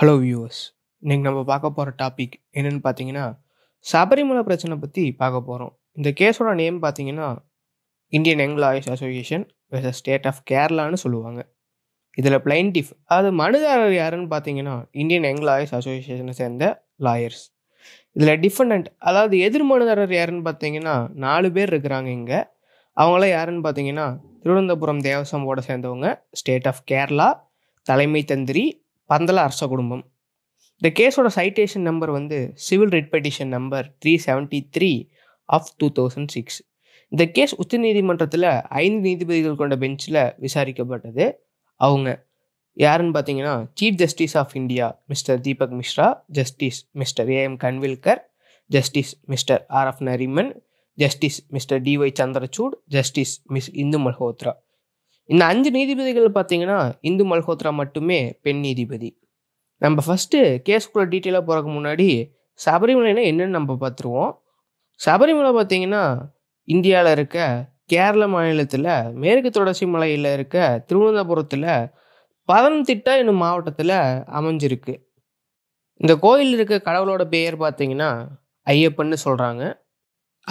hello viewers இன்றைக்கி நம்ம பார்க்க போகிற டாபிக் என்னென்னு பார்த்தீங்கன்னா சபரிமலை பிரச்சனை பற்றி பார்க்க போகிறோம் இந்த கேஸோட நேம் பார்த்தீங்கன்னா Indian young lawyers association versus state of கேரளான்னு சொல்லுவாங்க இதில் பிளைன்டிஃப் அது மனுதாரர் யாருன்னு பார்த்தீங்கன்னா இந்தியன் யங் அசோசியேஷனை சேர்ந்த லாயர்ஸ் இதில் டிஃபண்ட் அதாவது எதிர் மனுதாரர் யாருன்னு பார்த்தீங்கன்னா நாலு பேர் இருக்கிறாங்க இங்கே அவங்களாம் யாருன்னு பார்த்தீங்கன்னா திருவனந்தபுரம் தேவசம்போட சேர்ந்தவங்க ஸ்டேட் ஆஃப் கேரளா தலைமை தந்திரி பந்தல அரச குடும்பம் இந்த கேஸோட சைட்டேஷன் நம்பர் வந்து civil writ petition number three seventy three of two thousand six இந்த கேஸ் உச்சநீதிமன்றத்தில் ஐந்து நீதிபதிகள் கொண்ட பெஞ்சில் விசாரிக்கப்பட்டது அவங்க யாருன்னு பார்த்தீங்கன்னா chief justice of India mister Dipak Misra justice mister A M Khanwilkar justice mister R F Nariman justice mister D Y Chandrachud justice miss Indu Malhotra இந்த அஞ்சு நீதிபதிகள் பார்த்தீங்கன்னா இந்து மல்ஹோத்ரா மட்டுமே பெண் நீதிபதி நம்ம ஃபஸ்ட்டு கேஸ்க்குள்ளே டீட்டெயிலாக போகிறக்கு முன்னாடி சபரிமலைனா என்னென்னு நம்ம பார்த்துருவோம் சபரிமலை பார்த்திங்கன்னா இந்தியாவில் இருக்க கேரள மாநிலத்தில் மேற்கு தொடர்ச்சி மலையில் இருக்க திருவனந்தபுரத்தில் பதனந்திட்டா என்னும் மாவட்டத்தில் அமைஞ்சிருக்கு இந்த கோயில் இருக்க கடவுளோட பெயர் பார்த்திங்கன்னா ஐயப்பன்னு சொல்கிறாங்க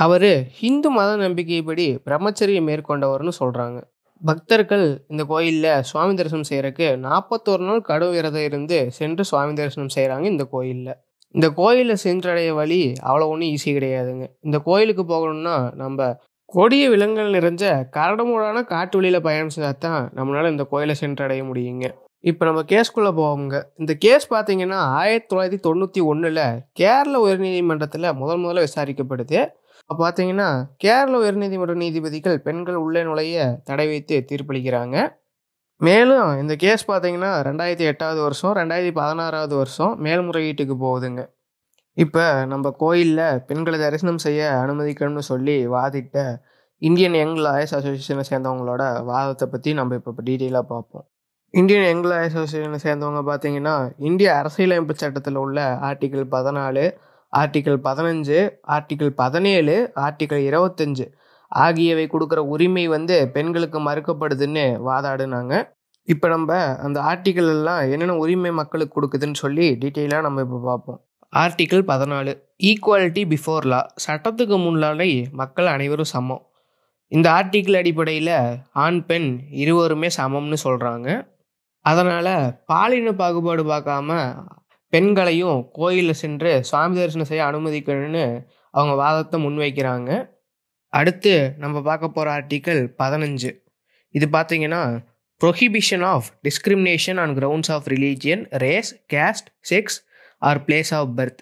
அவர் ஹிந்து மத நம்பிக்கைப்படி பிரம்மச்சரியை மேற்கொண்டவர்னு சொல்கிறாங்க பக்தர்கள் இந்த கோயிலில் சுவாமி தரிசனம் செய்கிறக்கு நாற்பத்தோரு நாள் கடும் விரதம் இருந்து சென்று சுவாமி தரிசனம் செய்கிறாங்க இந்த கோயிலில் இந்த கோயிலில் சென்றடைய வழி அவ்வளோ ஒன்றும் ஈஸி கிடையாதுங்க இந்த கோயிலுக்கு போகணும்னா நம்ம கொடிய விலங்குகள் நிறைஞ்ச கரடமூடான காட்டு வழியில் பயணம் செஞ்சால் தான் நம்மளால் இந்த கோயிலை சென்றடைய முடியுங்க இப்போ நம்ம கேஸ்குள்ளே போவோங்க இந்த கேஸ் பார்த்தீங்கன்னா ஆயிரத்தி தொள்ளாயிரத்தி தொண்ணூற்றி ஒன்றில் கேரள உயர்நீதிமன்றத்தில் முதல் முதல்ல விசாரிக்கப்படுது அப்போ பார்த்தீங்கன்னா கேரள உயர்நீதிமன்ற நீதிபதிகள் பெண்கள் உள்ளே நுழைய தடை வைத்து தீர்ப்பளிக்கிறாங்க மேலும் இந்த கேஸ் பார்த்தீங்கன்னா ரெண்டாயிரத்தி எட்டாவது வருஷம் ரெண்டாயிரத்தி பதினாறாவது வருஷம் மேல்முறையீட்டுக்கு போகுதுங்க இப்போ நம்ம கோயிலில் பெண்களை தரிசனம் செய்ய அனுமதிக்கணும்னு சொல்லி வாதிட்ட இந்தியன் யங் லாயர்ஸ் அசோசியேஷனை சேர்ந்தவங்களோட வாதத்தை பற்றி நம்ம இப்போ டீட்டெயிலாக பார்ப்போம் இந்தியன் எங்கில அசோசியேஷனை சேர்ந்தவங்க பார்த்தீங்கன்னா இந்திய அரசியலமைப்பு சட்டத்தில் உள்ள ஆர்டிகிள் பதினாலு ஆர்டிகிள் பதினஞ்சு ஆர்டிகிள் பதினேழு ஆர்டிகிள் இருபத்தஞ்சு ஆகியவை கொடுக்குற உரிமை வந்து பெண்களுக்கு மறுக்கப்படுதுன்னு வாதாடுனாங்க இப்போ நம்ம அந்த ஆர்டிகிள் எல்லாம் என்னென்ன உரிமை மக்களுக்கு கொடுக்குதுன்னு சொல்லி டீட்டெயிலாக நம்ம இப்போ பார்ப்போம் ஆர்டிகிள் பதினாலு ஈக்குவாலிட்டி பிஃபோர் லா சட்டத்துக்கு முன்னாலே மக்கள் அனைவரும் சமம் இந்த ஆர்டிகிள் அடிப்படையில் ஆண் பெண் இருவருமே சமம்னு சொல்கிறாங்க அதனால் பாலின பாகுபாடு பார்க்காம பெண்களையும் கோயிலில் சென்று சுவாமி தரிசனம் செய்ய அனுமதிக்கணும்னு அவங்க வாதத்தை முன்வைக்கிறாங்க அடுத்து நம்ம பார்க்க போகிற ஆர்டிக்கல் பதினஞ்சு இது பார்த்தீங்கன்னா prohibition of discrimination on grounds of religion race caste sex or place of birth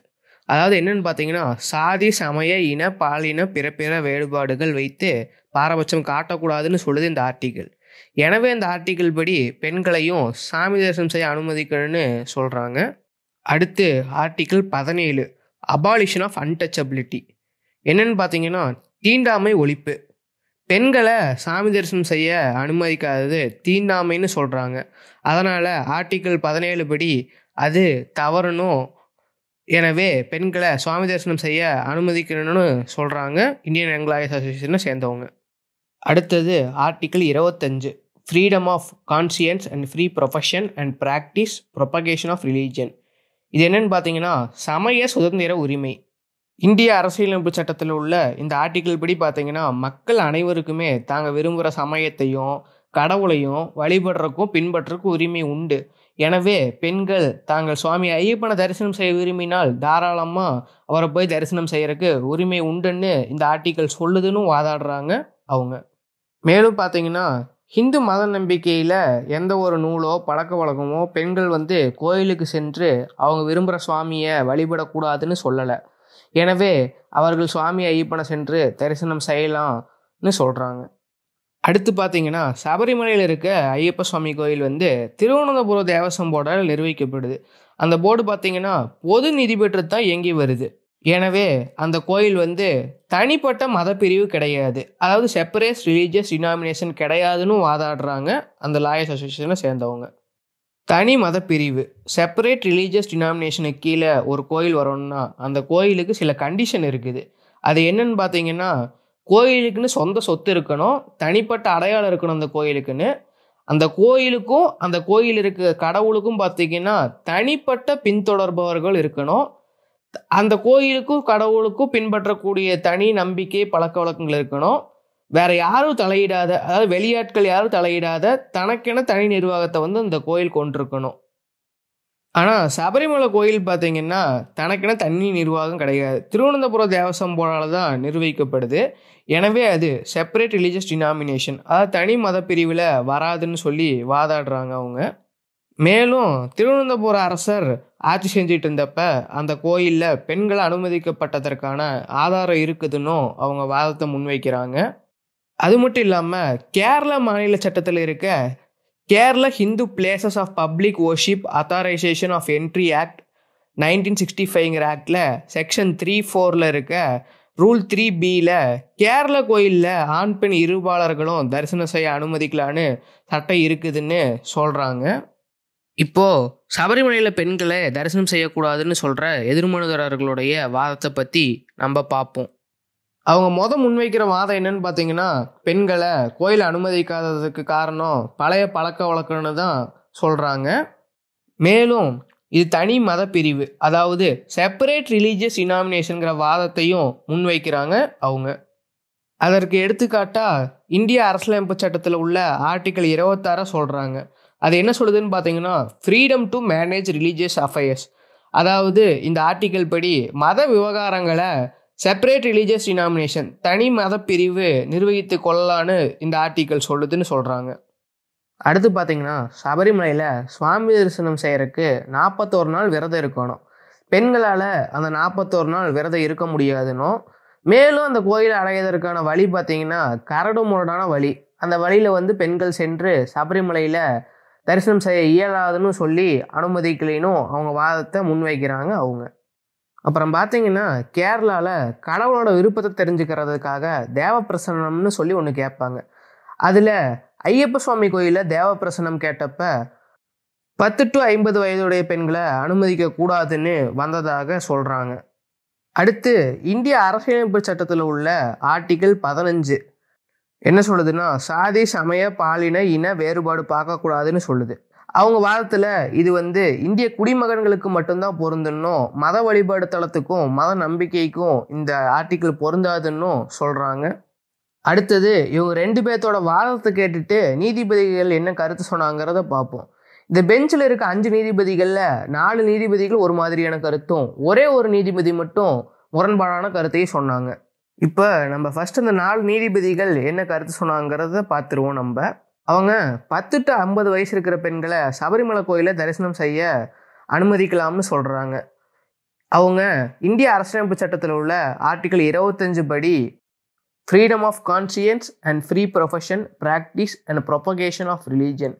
அதாவது என்னென்னு பார்த்தீங்கன்னா சாதி சமய இன பாலின பிற பிற வேறுபாடுகள் வைத்து பாரபட்சம் காட்டக்கூடாதுன்னு சொல்லுது இந்த ஆர்டிக்கிள் எனவே அந்த ஆர்டிக்கிள் படி பெண்களையும் சாமி தரிசனம் செய்ய அனுமதிக்கணும்னு சொல்கிறாங்க அடுத்து ஆர்டிக்கிள் பதினேழு அபாலிஷன் ஆஃப் அன்டச்சபிலிட்டி என்னென்னு பார்த்தீங்கன்னா தீண்டாமை ஒழிப்பு பெண்களை சாமி தரிசனம் செய்ய அனுமதிக்காதது தீண்டாமைன்னு சொல்கிறாங்க அதனால் ஆர்டிக்கிள் பதினேழு படி அது தவறணும் எனவே பெண்களை சுவாமி தரிசனம் செய்ய அனுமதிக்கணும்னு சொல்கிறாங்க இந்தியன் எங்கலாய அசோசியேஷனை சேர்ந்தவங்க அடுத்தது ஆர்டிக்கிள் இருபத்தஞ்சு freedom of conscience and free profession and practice propagation of religion இது என்னென்னு பார்த்தீங்கன்னா சமய சுதந்திர உரிமை இந்திய அரசியலமைப்பு சட்டத்தில் உள்ள இந்த ஆர்டிக்கிள் படி பார்த்தீங்கன்னா மக்கள் அனைவருக்குமே தாங்க விரும்புகிற சமயத்தையும் கடவுளையும் வழிபடுறக்கும் பின்பற்றக்கும் உரிமை உண்டு எனவே பெண்கள் தாங்கள் சுவாமி ஐயப்பனை தரிசனம் செய்ய விரும்பினால் தாராளமாக அவரை போய் தரிசனம் செய்கிறதுக்கு உரிமை உண்டுன்னு இந்த ஆர்டிக்கல் சொல்லுதுன்னு வாதாடுறாங்க அவங்க மேலும் பார்த்தீங்கன்னா ஹிந்து மத நம்பிக்கையில் எந்த ஒரு நூலோ பழக்க வழக்கமோ பெண்கள் வந்து கோயிலுக்கு சென்று அவங்க விரும்புகிற சுவாமியை வழிபடக்கூடாதுன்னு சொல்லலை எனவே அவர்கள் சுவாமி ஐயப்பனை சென்று தரிசனம் செய்யலாம்னு சொல்கிறாங்க அடுத்து பார்த்தீங்கன்னா சபரிமலையில் இருக்க ஐயப்ப சுவாமி கோயில் வந்து திருவனந்தபுரம் தேவசம் போர்டால் நிர்வகிக்கப்படுது அந்த போர்டு பார்த்தீங்கன்னா பொது நிதி பெற்று தான் இயங்கி வருது எனவே அந்த கோயில் வந்து தனிப்பட்ட மதப்பிரிவு கிடையாது அதாவது செப்பரேட் ரிலீஜியஸ் டினாமினேஷன் கிடையாதுன்னு வாதாடுறாங்க அந்த லாயர்ஸ் அசோசியேஷனை சேர்ந்தவங்க தனி மதப்பிரிவு செப்பரேட் ரிலீஜியஸ் டினாமினேஷனுக்கு கீழே ஒரு கோயில் வரணும்னா அந்த கோயிலுக்கு சில கண்டிஷன் இருக்குது அது என்னன்னு பார்த்தீங்கன்னா கோயிலுக்குன்னு சொந்த சொத்து இருக்கணும் தனிப்பட்ட அடையாளம் இருக்கணும் அந்த கோயிலுக்குன்னு அந்த கோயிலுக்கும் அந்த கோயில் இருக்க கடவுளுக்கும் பார்த்தீங்கன்னா தனிப்பட்ட பின்தொடர்பவர்கள் இருக்கணும் அந்த கோயிலுக்கும் கடவுளுக்கும் பின்பற்றக்கூடிய தனி நம்பிக்கை பழக்க வழக்கங்கள் இருக்கணும் வேற யாரும் தலையிடாத அதாவது வெளியாட்கள் யாரும் தலையிடாத தனக்கென தனி நிர்வாகத்தை வந்து இந்த கோயில் கொண்டிருக்கணும் ஆனால் சபரிமலை கோயில் பார்த்தீங்கன்னா தனக்கென தண்ணி நிர்வாகம் கிடையாது திருவனந்தபுரம் தேவசம் போரால் தான் நிர்வகிக்கப்படுது எனவே அது செப்பரேட் ரிலீஜியஸ் டினாமினேஷன் அதாவது தனி மத பிரிவில் வராதுன்னு சொல்லி வாதாடுறாங்க அவங்க மேலும் திருவனந்தபுரம் அரசர் ஆட்சி செஞ்சிட்டு இருந்தப்ப அந்த கோயிலில் பெண்கள் அனுமதிக்கப்பட்டதற்கான ஆதாரம் இருக்குதுன்னும் அவங்க வாதத்தை முன்வைக்கிறாங்க அது மட்டும் இல்லாமல் கேரள மாநில சட்டத்தில் இருக்க Kerala Hindu places of public worship authorisation of entry act nineteen sixty ஃபைவ்ங்கிற ஆக்டில் செக்ஷன் த்ரீ ஃபோரில் இருக்க ரூல் த்ரீ பியில் கேரள கோயிலில் ஆண் பெண் இருபாளர்களும் தரிசனம் செய்ய அனுமதிக்கலான்னு சட்டம் இருக்குதுன்னு சொல்கிறாங்க இப்போ சபரிமலையில பெண்களை தரிசனம் செய்யக்கூடாதுன்னு சொல்ற எதிர்மனுதாரர்களுடைய வாதத்தை பத்தி நம்ம பார்ப்போம் அவங்க மொதல் முன்வைக்கிற வாதம் என்னன்னு பார்த்தீங்கன்னா பெண்களை கோயில் அனுமதிக்காததுக்கு காரணம் பழைய பழக்க வழக்கம்னு தான் சொல்கிறாங்க மேலும் இது தனி மத பிரிவு அதாவது செப்பரேட் ரிலீஜியஸ் டினாமினேஷனுங்கிற வாதத்தையும் முன்வைக்கிறாங்க அவங்க அதற்கு எடுத்துக்காட்டாக இந்திய அரசியலமைப்பு சட்டத்தில் உள்ள ஆர்டிக்கல் இருபத்தாற சொல்கிறாங்க அது என்ன சொல்லுதுன்னு பார்த்தீங்கன்னா freedom to manage religious affairs அதாவது இந்த ஆர்டிக்கல் படி மத விவகாரங்களை செப்பரேட் ரிலீஜியஸ் டினாமினேஷன் தனி மத பிரிவு நிர்வகித்து கொள்ளலான்னு இந்த ஆர்டிக்கல் சொல்லுதுன்னு சொல்கிறாங்க அடுத்து பார்த்தீங்கன்னா சபரிமலையில் சுவாமி தரிசனம் செய்கிறதுக்கு நாற்பத்தோரு நாள் விரதம் இருக்கணும் பெண்களால் அந்த நாற்பத்தோரு நாள் விரதம் இருக்க முடியாதுன்னும் மேலும் அந்த கோயிலை அடையிறதுக்கான வழி பார்த்தீங்கன்னா கரடு முரடான வழி அந்த வழியில் வந்து பெண்கள் சென்று சபரிமலையில் தரிசனம் செய்ய இயலாதுன்னு சொல்லி அனுமதிக்கலைனும் அவங்க வாதத்தை முன்வைக்கிறாங்க அவங்க அப்புறம் பார்த்தீங்கன்னா கேரளாவில் கடவுளோட விருப்பத்தை தெரிஞ்சுக்கிறதுக்காக பிரசனம்னு சொல்லி ஒன்று கேட்பாங்க அதில் ஐயப்ப சுவாமி கோயிலில் பிரசனம் கேட்டப்ப பத்து டு ஐம்பது வயதுடைய பெண்களை அனுமதிக்க கூடாதுன்னு வந்ததாக சொல்கிறாங்க அடுத்து இந்திய அரசியலமைப்பு சட்டத்தில் உள்ள ஆர்டிகிள் பதினஞ்சு என்ன சொல்லுதுன்னா சாதி சமய பாலின இன வேறுபாடு பார்க்கக்கூடாதுன்னு சொல்லுது அவங்க வாதத்தில் இது வந்து இந்திய குடிமகன்களுக்கு மட்டும்தான் பொருந்தணும் மத வழிபாடு தளத்துக்கும் மத நம்பிக்கைக்கும் இந்த ஆர்டிக்கிள் பொருந்தாதுன்னு சொல்கிறாங்க அடுத்தது இவங்க ரெண்டு பேர்த்தோட வாதத்தை கேட்டுட்டு நீதிபதிகள் என்ன கருத்து சொன்னாங்கிறத பார்ப்போம் இந்த பெஞ்சில் இருக்க அஞ்சு நீதிபதிகளில் நாலு நீதிபதிகள் ஒரு மாதிரியான கருத்தும் ஒரே ஒரு நீதிபதி மட்டும் முரண்பாடான கருத்தையும் சொன்னாங்க இப்போ நம்ம ஃபஸ்ட் இந்த நாலு நீதிபதிகள் என்ன கருத்து சொன்னாங்கிறத பார்த்துருவோம் நம்ம அவங்க பத்து டு ஐம்பது வயசு இருக்கிற பெண்களை சபரிமலை கோயிலில் தரிசனம் செய்ய அனுமதிக்கலாம்னு சொல்கிறாங்க அவங்க இந்திய அரசியலமைப்பு சட்டத்தில் உள்ள ஆர்டிக்கல் இருபத்தஞ்சு படி freedom of conscience and free profession practice and propagation of religion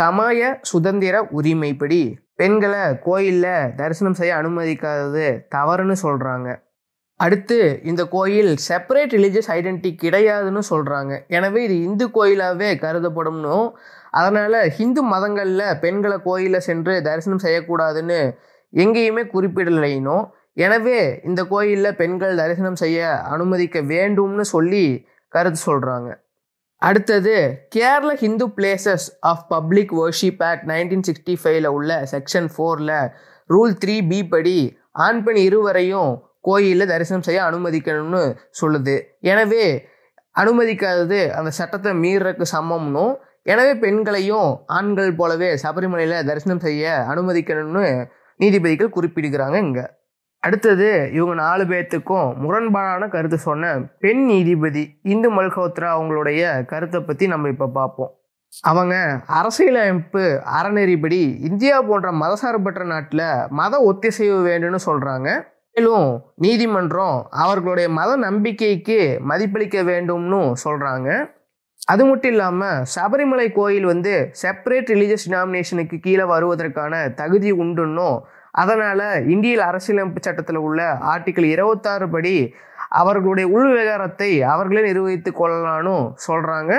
சமய சுதந்திர உரிமைப்படி பெண்களை கோயிலில் தரிசனம் செய்ய அனுமதிக்காதது தவறுன்னு சொல்கிறாங்க அடுத்து இந்த கோயில் செப்பரேட் ரிலீஜியஸ் ஐடென்டிட்டி கிடையாதுன்னு சொல்கிறாங்க எனவே இது இந்து கோயிலாகவே கருதப்படும்னும் அதனால் ஹிந்து மதங்களில் பெண்களை கோயிலில் சென்று தரிசனம் செய்யக்கூடாதுன்னு எங்கேயுமே குறிப்பிடலைனும் எனவே இந்த கோயிலில் பெண்கள் தரிசனம் செய்ய அனுமதிக்க வேண்டும்னு சொல்லி கருத்து சொல்கிறாங்க அடுத்தது Kerala Hindu places of public worship act nineteen sixty ஃபைவ்ல உள்ள செக்ஷன் ஃபோரில் ரூல் த்ரீ பி படி ஆண் பெண் இருவரையும் கோயிலில் தரிசனம் செய்ய அனுமதிக்கணும்னு சொல்லுது எனவே அனுமதிக்காதது அந்த சட்டத்தை மீறக்கு சமம்னும் எனவே பெண்களையும் ஆண்கள் போலவே சபரிமலையில் தரிசனம் செய்ய அனுமதிக்கணும்னு நீதிபதிகள் குறிப்பிடுகிறாங்க இங்கே அடுத்தது இவங்க நாலு பேர்த்துக்கும் முரண்பாடான கருத்து சொன்ன பெண் நீதிபதி இந்து மல்ஹோத்ரா அவங்களுடைய கருத்தை பற்றி நம்ம இப்போ பார்ப்போம் அவங்க அரசியலமைப்பு அறநெறிப்படி இந்தியா போன்ற மதசார்பற்ற நாட்டில் மத ஒத்திசைவு வேண்டும்னு சொல்கிறாங்க மேலும் நீதிமன்றம் அவர்களுடைய மத நம்பிக்கைக்கு மதிப்பளிக்க வேண்டும்னு சொல்கிறாங்க அது மட்டும் இல்லாமல் சபரிமலை கோயில் வந்து செப்பரேட் ரிலீஜியஸ் டினாமினேஷனுக்கு கீழே வருவதற்கான தகுதி உண்டுன்னும் அதனால் இந்தியில் அரசியலமைப்பு சட்டத்தில் உள்ள ஆர்டிக்கல் இருபத்தாறு படி அவர்களுடைய உள் விவகாரத்தை அவர்களே நிர்வகித்து கொள்ளலான்னு சொல்கிறாங்க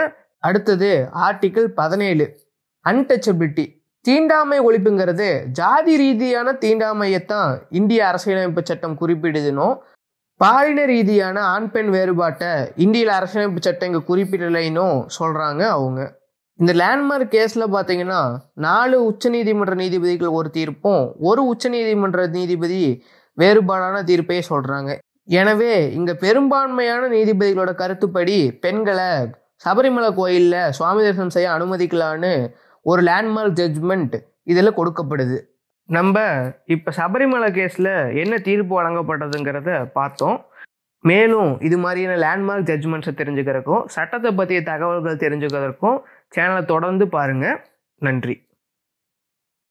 அடுத்தது ஆர்டிக்கிள் பதினேழு அன்டச்சபிலிட்டி தீண்டாமை ஒழிப்புங்கிறது ஜாதி ரீதியான தீண்டாமையைத்தான் இந்திய அரசியலமைப்பு சட்டம் குறிப்பிடுதுனும் பாலின ரீதியான ஆண் பெண் வேறுபாட்டை இந்தியில் அரசியலமைப்பு சட்டம் இங்கே குறிப்பிடலைன்னும் சொல்கிறாங்க அவங்க இந்த லேண்ட்மார்க் கேஸில் பார்த்தீங்கன்னா நாலு உச்சநீதிமன்ற நீதிபதிகள் ஒரு தீர்ப்பும் ஒரு உச்சநீதிமன்ற நீதிபதி வேறுபாடான தீர்ப்பையே சொல்கிறாங்க எனவே இங்கே பெரும்பான்மையான நீதிபதிகளோட கருத்துப்படி பெண்களை சபரிமலை கோயிலில் சுவாமி தரிசனம் செய்ய அனுமதிக்கலான்னு ஒரு லேண்ட்மார்க் ஜட்ஜ்மெண்ட் இதில் கொடுக்கப்படுது நம்ம இப்போ சபரிமலை கேஸில் என்ன தீர்ப்பு வழங்கப்பட்டதுங்கிறத பார்த்தோம் மேலும் இது மாதிரியான லேண்ட்மார்க் ஜட்ஜ்மெண்ட்ஸை தெரிஞ்சுக்கிறதுக்கும் சட்டத்தை பற்றிய தகவல்கள் தெரிஞ்சுக்கிறதுக்கும் சேனலை தொடர்ந்து பாருங்கள் நன்றி